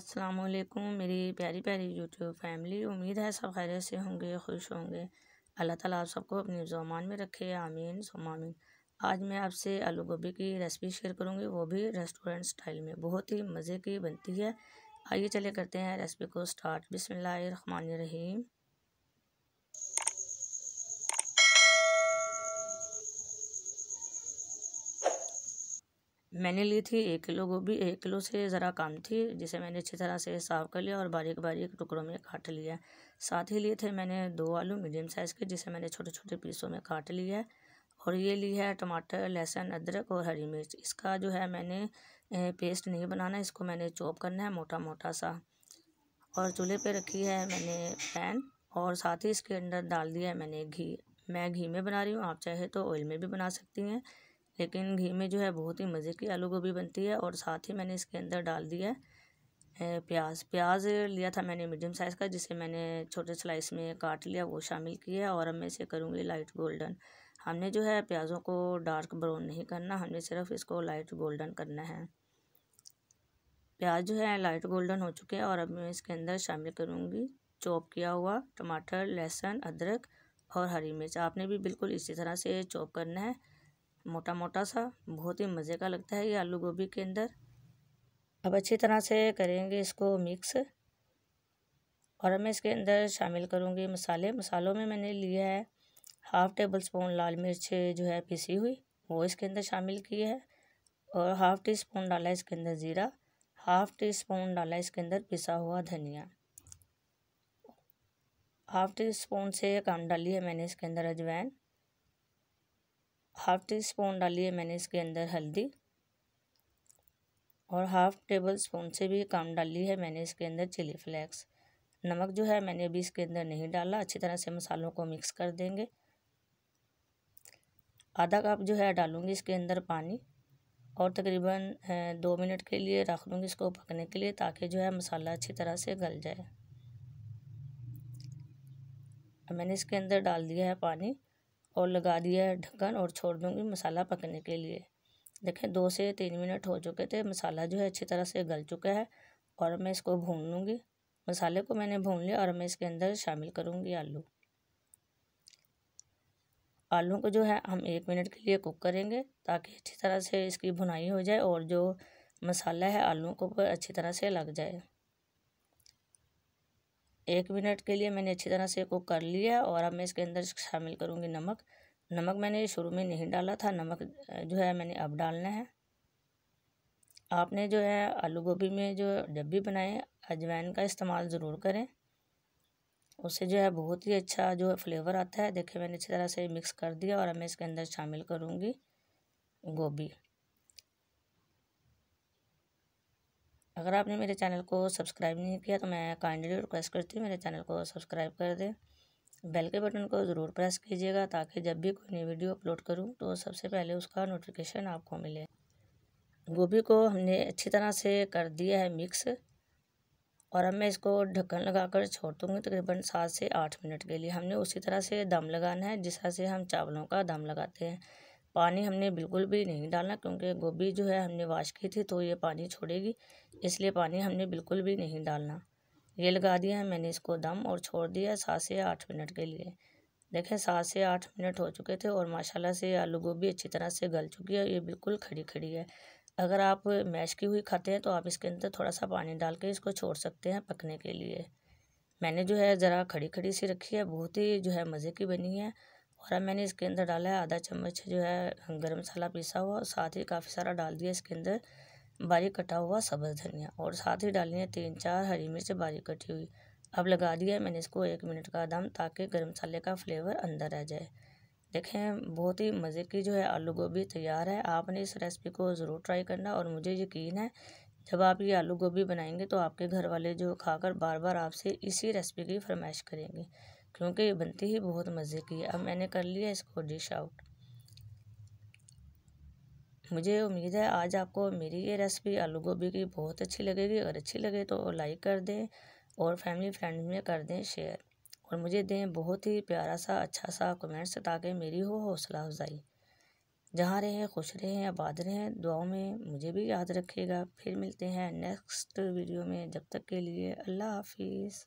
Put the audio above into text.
असलकुम मेरी प्यारी प्यारी यूट्यूब फैमिली उम्मीद है सब खैर से होंगे खुश होंगे अल्लाह ताला आप सबको अपनी जुमान में रखे आमीन सुमामीन आज मैं आपसे आलू गोभी की रेसिपी शेयर करूंगी वो भी रेस्टोरेंट स्टाइल में बहुत ही मज़े की बनती है आइए चले करते हैं रेसिपी को स्टार्ट बिसमीम मैंने ली थी एक किलो गोभी एक किलो से ज़रा कम थी जिसे मैंने अच्छी तरह से साफ़ कर लिया और बारीक बारीक टुकड़ों में काट लिया साथ ही लिए थे मैंने दो आलू मीडियम साइज़ के जिसे मैंने छोटे छोटे पीसों में काट लिया है और ये ली है टमाटर लहसुन अदरक और हरी मिर्च इसका जो है मैंने पेस्ट नहीं बनाना इसको मैंने चॉप करना है मोटा मोटा सा और चूल्हे पे रखी है मैंने पैन और साथ ही इसके अंदर डाल दिया है मैंने घी मैं घी में बना रही हूँ आप चाहे तो ऑयल में भी बना सकती हैं लेकिन घी में जो है बहुत ही मज़े की आलू गोभी बनती है और साथ ही मैंने इसके अंदर डाल दिया है प्याज प्याज लिया था मैंने मीडियम साइज़ का जिसे मैंने छोटे स्लाइस में काट लिया वो शामिल किया और अब मैं इसे करूँगी लाइट गोल्डन हमने जो है प्याज़ों को डार्क ब्राउन नहीं करना हमने सिर्फ इसको लाइट गोल्डन करना है प्याज जो है लाइट गोल्डन हो चुके हैं और अब मैं इसके अंदर शामिल करूँगी चॉप किया हुआ टमाटर लहसुन अदरक और हरी मिर्च आपने भी बिल्कुल इसी तरह से चॉप करना है मोटा मोटा सा बहुत ही मज़े का लगता है ये आलू गोभी के अंदर अब अच्छी तरह से करेंगे इसको मिक्स और मैं इसके अंदर शामिल करूँगी मसाले मसालों में मैंने लिया है हाफ़ टेबल स्पून लाल मिर्च जो है पिसी हुई वो इसके अंदर शामिल की है और हाफ़ टी स्पून डाला इसके अंदर ज़ीरा हाफ़ टी स्पून डाला इसके अंदर पिसा हुआ धनिया हाफ़ टी स्पून से कम डाली है मैंने इसके अंदर अजवैन हाफ़ टी स्पून डाली है मैंने इसके अंदर हल्दी और हाफ़ टेबल स्पून से भी कम डाली है मैंने इसके अंदर चिली फ्लेक्स नमक जो है मैंने अभी इसके अंदर नहीं डाला अच्छी तरह से मसालों को मिक्स कर देंगे आधा कप जो है डालूंगी इसके अंदर पानी और तकरीबन दो मिनट के लिए रख लूँगी इसको पकने के लिए ताकि जो है मसाला अच्छी तरह से गल जाए मैंने इसके अंदर डाल दिया है पानी और लगा दिया है ढक्कन और छोड़ दूँगी मसाला पकने के लिए देखें दो से तीन मिनट हो चुके थे मसाला जो है अच्छी तरह से गल चुका है और मैं इसको भून लूँगी मसाले को मैंने भून लिया और मैं इसके अंदर शामिल करूँगी आलू आलू को जो है हम एक मिनट के लिए कुक करेंगे ताकि अच्छी तरह से इसकी भुनाई हो जाए और जो मसाला है आलू को अच्छी तरह से लग जाए एक मिनट के लिए मैंने अच्छी तरह से कुक कर लिया और अब मैं इसके अंदर शामिल करूँगी नमक नमक मैंने शुरू में नहीं डाला था नमक जो है मैंने अब डालना है आपने जो है आलू गोभी में जो जब भी बनाएं अजवाइन का इस्तेमाल ज़रूर करें उससे जो है बहुत ही अच्छा जो है फ्लेवर आता है देखिए मैंने अच्छी तरह से मिक्स कर दिया और अब मैं इसके अंदर शामिल करूँगी गोभी अगर आपने मेरे चैनल को सब्सक्राइब नहीं किया तो मैं काइंडली रिक्वेस्ट करती हूँ मेरे चैनल को सब्सक्राइब कर दें बेल के बटन को ज़रूर प्रेस कीजिएगा ताकि जब भी कोई नई वीडियो अपलोड करूँ तो सबसे पहले उसका नोटिफिकेशन आपको मिले गोभी को हमने अच्छी तरह से कर दिया है मिक्स और अब मैं इसको ढक्कन लगाकर छोड़ दूँगी तकरीबन सात से आठ मिनट के लिए हमने उसी तरह से दम लगाना है जिस तरह से हम चावलों का दम लगाते हैं पानी हमने बिल्कुल भी नहीं डालना क्योंकि गोभी जो है हमने वाश की थी तो ये पानी छोड़ेगी इसलिए पानी हमने बिल्कुल भी नहीं डालना ये लगा दिया है मैंने इसको दम और छोड़ दिया सात से आठ मिनट के लिए देखें सात से आठ मिनट हो चुके थे और माशाल्लाह से आलू गोभी अच्छी तरह से गल चुकी है ये बिल्कुल खड़ी खड़ी है अगर आप मैश की हुई खाते हैं तो आप इसके अंदर थोड़ा सा पानी डाल के इसको छोड़ सकते हैं पकने के लिए मैंने जो है ज़रा खड़ी खड़ी सी रखी है बहुत ही जो है मज़े की बनी है और अब मैंने इसके अंदर डाला है आधा चम्मच जो है गरम मसाला पिसा हुआ और साथ ही काफ़ी सारा डाल दिया इसके अंदर बारीक कटा हुआ सब्ज़ धनिया और साथ ही डाली है तीन चार हरी मिर्च बारीक कटी हुई अब लगा दिया है मैंने इसको एक मिनट का दम ताकि गर्म मसाले का फ्लेवर अंदर रह जाए देखें बहुत ही मज़े की जो है आलू गोभी तैयार है आपने इस रेसिपी को ज़रूर ट्राई करना और मुझे यकीन है जब आप ये आलू गोभी बनाएंगे तो आपके घर वाले जो खाकर बार बार आपसे इसी रेसिपी की फरमाइश करेंगे क्योंकि ये बनती ही बहुत मज़े की है अब मैंने कर लिया इसको डिश आउट मुझे उम्मीद है आज आपको मेरी ये रेसिपी आलू गोभी की बहुत अच्छी लगेगी अगर अच्छी लगे तो लाइक कर दें और फैमिली फ्रेंड में कर दें शेयर और मुझे दें बहुत ही प्यारा सा अच्छा सा कमेंट्स ताकि मेरी हो हौसला अफजाई जहाँ रहें खुश रहें आबाद रहें दुआओं में मुझे भी याद रखिएगा फिर मिलते हैं नेक्स्ट वीडियो में जब तक के लिए अल्लाह हाफिज़